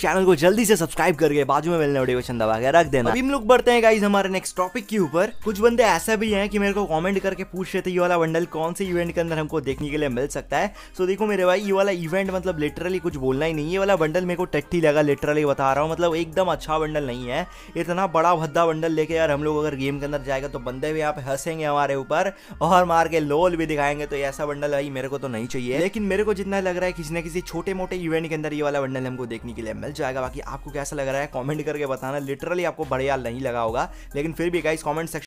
channel को जल्दी से सब्सक्राइब करके बाजू में मिलने नोटिफिकेशन दबा के रख देना अभी हम लोग बढ़ते हैं गाइज हमारे नेक्स्ट टॉपिक के ऊपर कुछ बंदे ऐसा भी हैं कि मेरे को कमेंट करके पूछ रहे थे ये वाला बंडल कौन से इवेंट के अंदर हमको देखने के लिए मिल सकता है सो देखो मेरे भाई ये वाला इवेंट मतलब लिटरली कुछ बोलना ही नहीं ये वाला बंडल मेरे को टट्टी लगा लिटरली बता रहा हूँ मतलब एकदम अच्छा बंडल नहीं है इतना बड़ा भद्दा बंडल लेके यार हम लोग अगर गेम के अंदर जाएगा तो बंदे भी यहाँ पे हंसेंगे हमारे ऊपर और मार के लोल भी दिखाएंगे तो ऐसा बंडल भाई मेरे को तो नहीं चाहिए लेकिन मेरे को जितना लग रहा है किसी ना किसी छोटे मोटे इवेंट के अंदर ये वाला बंडल हमको देखने के लिए मिल मिल जाएगा बाकी आपको कैसा लग रहा है कॉमेंट करके बताना लिटरली आपको बढ़िया नहीं लगा होगा लेकिन फिर भी गाइस कॉमेंट